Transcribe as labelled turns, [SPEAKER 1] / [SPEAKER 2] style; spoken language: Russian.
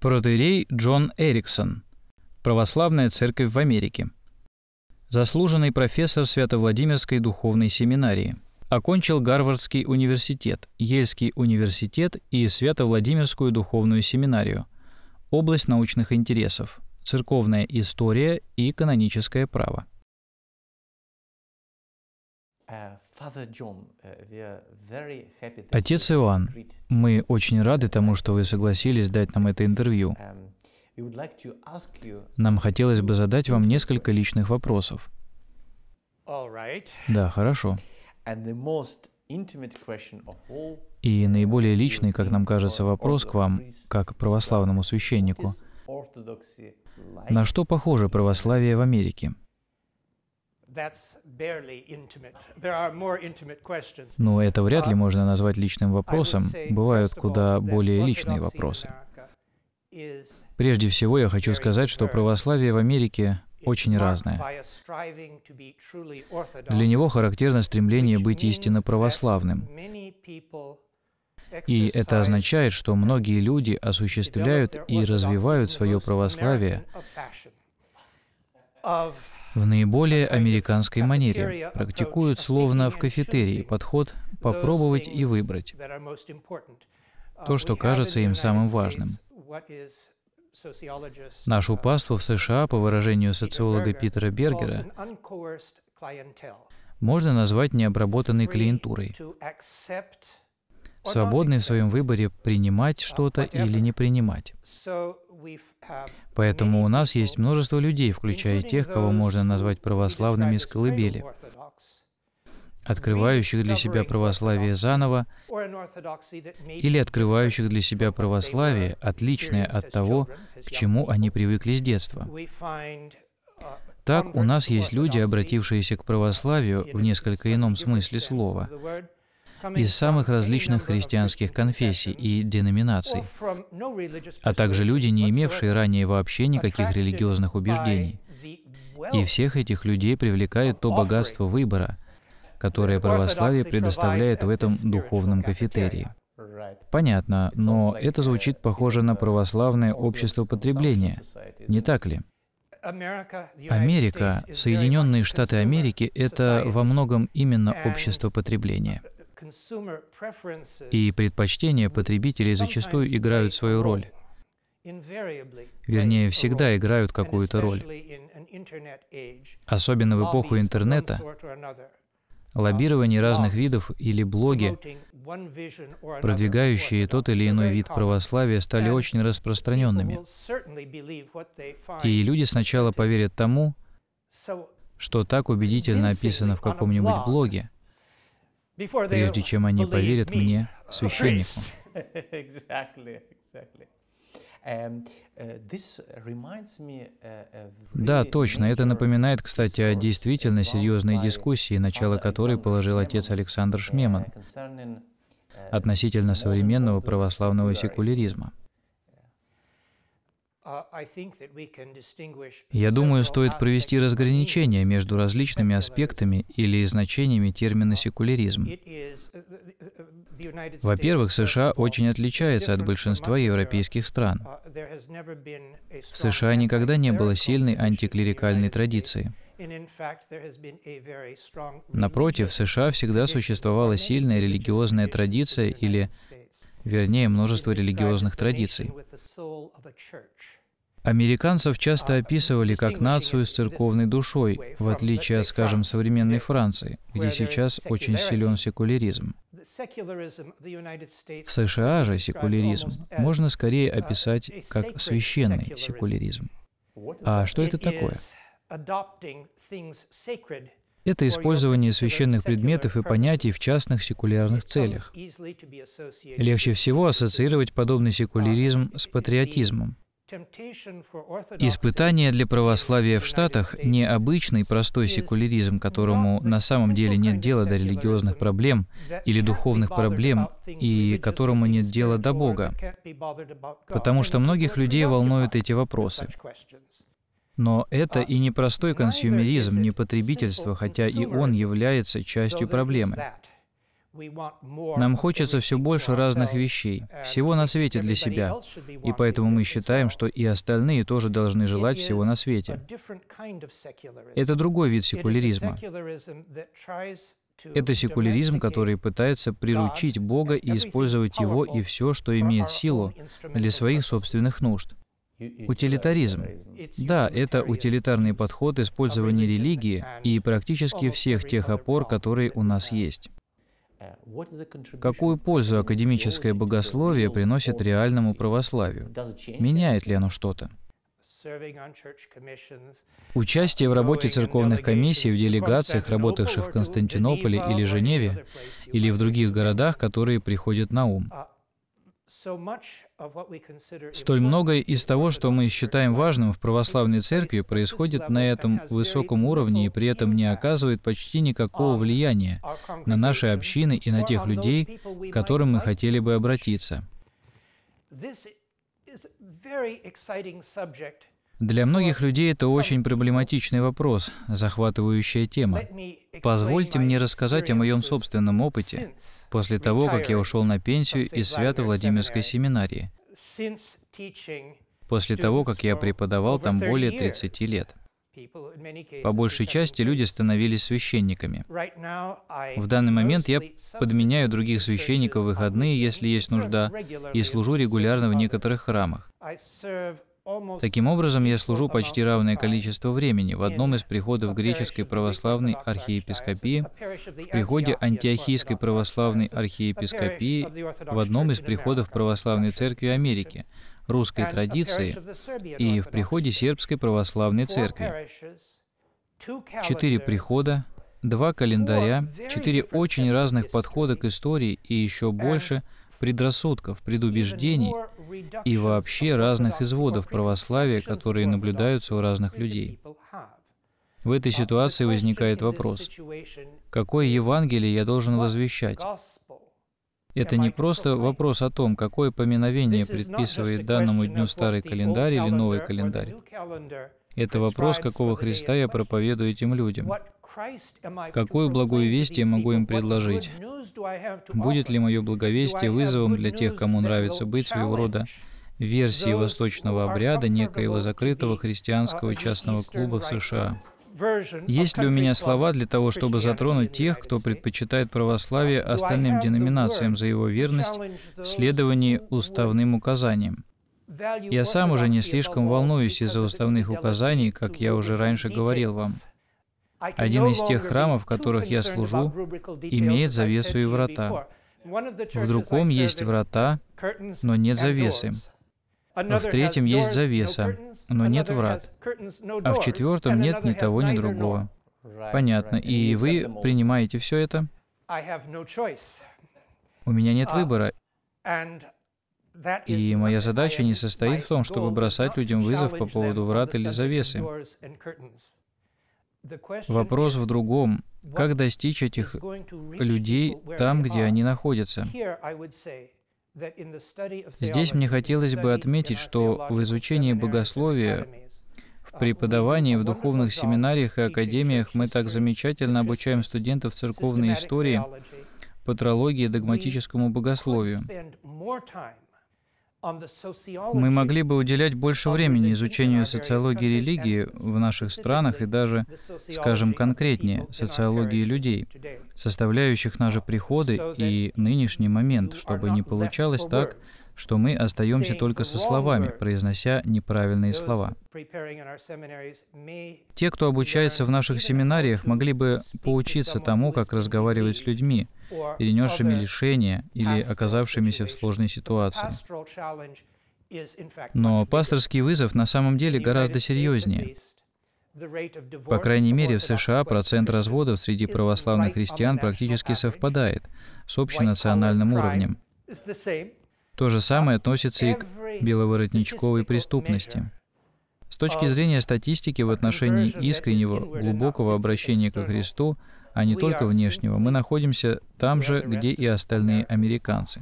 [SPEAKER 1] Протеерей Джон Эриксон. Православная церковь в Америке. Заслуженный профессор Свято-Владимирской духовной семинарии. Окончил Гарвардский университет, Ельский университет и Свято-Владимирскую духовную семинарию. Область научных интересов. Церковная история и каноническое право. Э, Отец Иоанн, мы очень рады тому, что вы согласились дать нам это интервью.
[SPEAKER 2] Um,
[SPEAKER 1] нам хотелось бы задать вам несколько личных вопросов. Да, хорошо. И наиболее личный, как нам кажется, вопрос к вам, как православному священнику. На что похоже православие в Америке? Но ну, это вряд ли uh, можно назвать личным вопросом. Бывают куда более личные вопросы. Прежде всего, я хочу сказать, что православие в Америке очень разное. Для него характерно стремление быть истинно православным. И это означает, что многие люди осуществляют и развивают свое православие в наиболее американской манере, практикуют словно в кафетерии подход «попробовать и выбрать»
[SPEAKER 2] то, что кажется им
[SPEAKER 1] самым важным. Нашу паству в США, по выражению социолога Питера Бергера, можно назвать необработанной клиентурой, свободной в своем выборе принимать что-то или не принимать. Поэтому у нас есть множество людей, включая тех, кого можно назвать православными из колыбели, открывающих для себя православие заново или открывающих для себя православие, отличное от того, к чему они привыкли с детства. Так у нас есть люди, обратившиеся к православию в несколько ином смысле слова, из самых различных христианских конфессий и деноминаций, а также люди, не имевшие ранее вообще никаких религиозных убеждений. И всех этих людей привлекает то богатство выбора, которое православие предоставляет в этом духовном кафетерии. Понятно, но это звучит похоже на православное общество потребления, не так ли?
[SPEAKER 2] Америка,
[SPEAKER 1] Соединенные Штаты Америки — это во многом именно общество потребления. И предпочтения потребителей зачастую играют свою роль.
[SPEAKER 2] Вернее,
[SPEAKER 1] всегда играют какую-то роль. Особенно в эпоху интернета,
[SPEAKER 2] лоббирование um, разных
[SPEAKER 1] um, видов или блоги,
[SPEAKER 2] продвигающие тот или иной вид православия, стали очень распространенными.
[SPEAKER 1] И люди сначала поверят тому, что так убедительно описано в каком-нибудь блоге,
[SPEAKER 2] прежде чем они поверят мне, священнику. Uh, uh, да, точно. Это напоминает, кстати, о действительно
[SPEAKER 1] серьезной дискуссии, начало которой положил отец Александр Шмеман
[SPEAKER 2] uh,
[SPEAKER 1] относительно современного православного секуляризма.
[SPEAKER 2] Я думаю, стоит провести
[SPEAKER 1] разграничение между различными аспектами или значениями термина «секуляризм».
[SPEAKER 2] Во-первых, США очень отличается от большинства европейских стран. В uh, США никогда не было
[SPEAKER 1] сильной антиклерикальной традиции. Напротив, в США всегда существовала сильная религиозная традиция или вернее, множество религиозных традиций. Американцев часто описывали как нацию с церковной душой, в отличие от, скажем, современной Франции, где сейчас очень силен секуляризм.
[SPEAKER 2] В США же секуляризм можно скорее описать как священный секуляризм. А что это такое? Это использование священных предметов и понятий
[SPEAKER 1] в частных секулярных целях. Легче всего ассоциировать подобный секуляризм с патриотизмом. Испытание для православия в Штатах — не обычный простой секуляризм, которому на самом деле нет дела до религиозных проблем или духовных проблем, и которому нет дела до Бога,
[SPEAKER 2] потому что многих людей волнуют эти вопросы.
[SPEAKER 1] Но это и не простой консюмеризм, не потребительство, хотя и он является частью проблемы. Нам хочется все больше разных вещей, всего на свете для себя, и поэтому мы считаем, что и остальные тоже должны желать всего на свете. Это другой вид секуляризма.
[SPEAKER 2] Это секуляризм, который
[SPEAKER 1] пытается приручить Бога и использовать Его и все, что имеет силу, для своих собственных нужд. Утилитаризм. Да, это утилитарный подход использования религии и практически всех тех опор, которые у нас есть.
[SPEAKER 2] Uh, Какую
[SPEAKER 1] пользу академическое богословие приносит реальному православию? Меняет ли оно что-то? Участие в работе церковных комиссий в делегациях, работавших в Константинополе или Женеве, или в других городах, которые приходят на ум uh,
[SPEAKER 2] – Столь
[SPEAKER 1] многое из того, что мы считаем важным в православной церкви, происходит на этом высоком уровне и при этом не оказывает почти никакого влияния на наши общины и на тех людей,
[SPEAKER 2] к которым мы хотели бы
[SPEAKER 1] обратиться. Для многих людей это очень проблематичный вопрос, захватывающая тема. Позвольте мне рассказать о моем собственном опыте после того, как я ушел на пенсию из Свято-Владимирской семинарии,
[SPEAKER 2] после того, как я преподавал там более 30 лет. По
[SPEAKER 1] большей части люди становились священниками. В данный момент я подменяю других священников в выходные, если есть нужда, и служу регулярно в некоторых храмах. Таким образом, я служу почти равное количество времени в одном из приходов греческой православной архиепископии, в приходе антиохийской православной архиепископии, в одном из приходов православной церкви Америки, русской традиции и в приходе сербской православной церкви. Четыре прихода, два календаря, четыре очень разных подхода к истории и еще больше — предрассудков, предубеждений и вообще разных изводов православия, которые наблюдаются у разных людей. В этой ситуации возникает вопрос, какое Евангелие я должен возвещать? Это не просто вопрос о том, какое поминовение предписывает данному дню старый календарь или новый календарь.
[SPEAKER 2] Это вопрос, какого
[SPEAKER 1] Христа я проповедую этим людям. Какую благую весть я могу им предложить? Будет ли мое благовестие вызовом для тех, кому нравится быть своего рода версии восточного обряда некоего закрытого христианского частного клуба в США? Есть ли у меня слова для того, чтобы затронуть тех, кто предпочитает православие остальным деноминациям за его верность в следовании уставным указаниям? Я сам уже не слишком волнуюсь из-за уставных указаний, как я уже раньше говорил вам. Один из тех храмов, в которых я служу, имеет завесу и врата.
[SPEAKER 2] В другом
[SPEAKER 1] есть врата,
[SPEAKER 2] но нет завесы. А в третьем есть завеса,
[SPEAKER 1] но нет врат.
[SPEAKER 2] А в четвертом нет ни того, ни другого.
[SPEAKER 1] Понятно. И вы принимаете все это? У меня нет uh, выбора. И моя задача не состоит в том, чтобы бросать людям вызов по поводу врат или завесы.
[SPEAKER 2] Вопрос в другом. Как достичь этих людей там, где они находятся? Здесь мне хотелось бы отметить, что в изучении
[SPEAKER 1] богословия, в uh, преподавании в духовных семинариях и академиях мы так замечательно обучаем студентов церковной истории, патрологии догматическому богословию. Мы могли бы уделять больше времени изучению социологии религии в наших странах и даже, скажем конкретнее, социологии людей, составляющих наши приходы и нынешний момент, чтобы не получалось так, что мы остаемся только со словами, произнося неправильные слова. Те, кто обучается в наших семинариях, могли бы поучиться тому, как разговаривать с людьми, перенесшими лишения или оказавшимися в сложной ситуации. Но пасторский вызов на самом деле гораздо серьезнее.
[SPEAKER 2] По крайней мере, в
[SPEAKER 1] США процент разводов среди православных христиан практически совпадает с общенациональным уровнем. То же самое относится и к беловоротничковой преступности. С точки зрения статистики в отношении искреннего, глубокого обращения ко Христу, а не только внешнего. Мы находимся там же, где и остальные американцы.